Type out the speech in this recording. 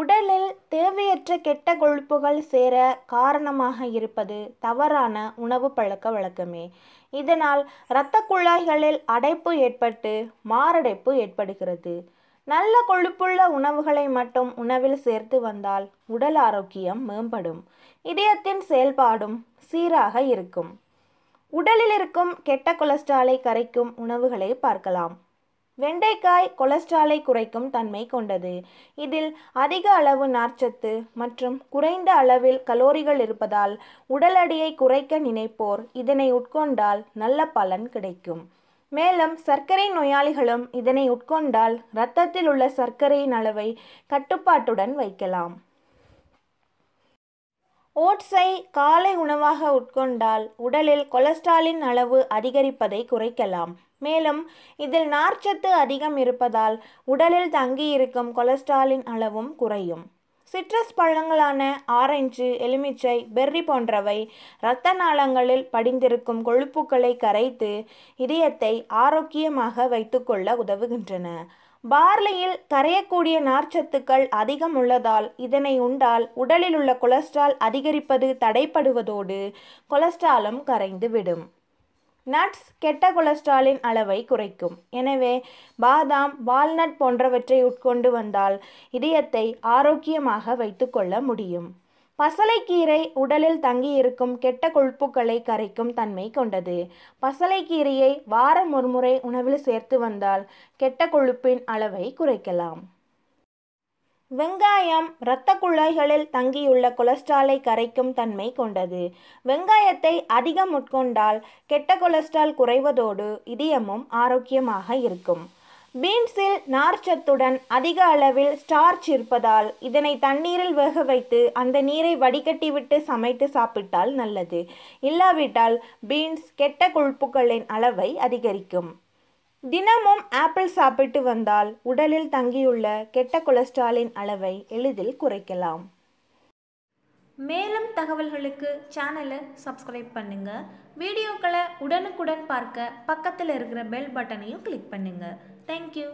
உடலில் தேவையற்ற கெட்ட கொழுப்புகள் சேர காரணமாக இருப்பது தவறான உணவு பழக்க வழக்கமே இதனால் இரத்த குழாய்களில் அடைப்பு ஏற்பட்டு மாரடைப்பு ஏற்படுகிறது நல்ல கொழுப்புள்ள உணவுகளை மட்டும் உணவில் சேர்த்து வந்தால் உடல் ஆரோக்கியம் மேம்படும் இதயத்தின் செயல்பாடும் சீராக இருக்கும் உடலில் இருக்கும் கெட்ட கொலஸ்ட்ராலை கரைக்கும் உணவுகளை பார்க்கலாம் வெண்டைக்காய் கொலஸ்ட்ராலை குறைக்கும் தன்மை கொண்டது இதில் அதிக அளவு நார்ச்சத்து மற்றும் குறைந்த அளவில் கலோரிகள் இருப்பதால் உடல் அடியை குறைக்க நினைப்போர் இதனை உட்கொண்டால் நல்ல பலன் கிடைக்கும் மேலும் சர்க்கரை நோயாளிகளும் இதனை உட்கொண்டால் இரத்தத்தில் உள்ள சர்க்கரையின் அளவை கட்டுப்பாட்டுடன் வைக்கலாம் ஓட்ஸை காலை உணவாக உட்கொண்டால் உடலில் கொலஸ்ட்ராலின் அளவு அதிகரிப்பதை குறைக்கலாம் மேலும் இதில் நார்ச்சத்து அதிகம் இருப்பதால் உடலில் தங்கியிருக்கும் கொலஸ்ட்ராலின் அளவும் குறையும் சிட்ரஸ் பழங்களான ஆரஞ்சு எலுமிச்சை பெர்ரி போன்றவை இரத்த நாளங்களில் படிந்திருக்கும் கொழுப்புக்களை கரைத்து இதயத்தை ஆரோக்கியமாக வைத்துக்கொள்ள உதவுகின்றன பார்லியில் கரையக்கூடிய நார்ச்சத்துக்கள் அதிகம் உள்ளதால் இதனை உண்டால் உடலில் உள்ள கொலஸ்ட்ரால் அதிகரிப்பது தடைப்படுவதோடு கொலஸ்ட்ராலும் கரைந்து விடும் நட்ஸ் கெட்ட கொலஸ்ட்ராலின் அளவை குறைக்கும் எனவே பாதாம் வால்நட் போன்றவற்றை உட்கொண்டு வந்தால் இதயத்தை ஆரோக்கியமாக வைத்துக்கொள்ள முடியும் பசலைக்கீரை உடலில் தங்கியிருக்கும் கெட்ட கொழுப்புக்களை கரைக்கும் தன்மை கொண்டது பசலைக்கீரையை வாரம் ஒருமுறை உணவில் சேர்த்து வந்தால் கெட்ட கொழுப்பின் அளவை குறைக்கலாம் வெங்காயம் இரத்த குழாய்களில் தங்கியுள்ள கொலஸ்ட்ராலை கரைக்கும் தன்மை கொண்டது வெங்காயத்தை அதிகம் உட்கொண்டால் கெட்ட கொலஸ்ட்ரால் குறைவதோடு இதயமும் ஆரோக்கியமாக இருக்கும் பீன்ஸில் நார்ச்சத்துடன் அதிக அளவில் ஸ்டார்ச் இருப்பதால் இதனை தண்ணீரில் வேக வைத்து அந்த நீரை வடிகட்டிவிட்டு சமைத்து சாப்பிட்டால் நல்லது இல்லாவிட்டால் பீன்ஸ் கெட்ட கொழுப்புகளின் அளவை அதிகரிக்கும் தினமும் ஆப்பிள் சாப்பிட்டு வந்தால் உடலில் தங்கியுள்ள கெட்ட கொலஸ்ட்ராலின் அளவை எளிதில் குறைக்கலாம் மேலும் தகவல்களுக்கு சேனலை சப்ஸ்கிரைப் பண்ணுங்கள் வீடியோக்களை உடனுக்குடன் பார்க்க பக்கத்தில் இருக்கிற பெல் பட்டனையும் கிளிக் பண்ணுங்கள் தேங்க்யூ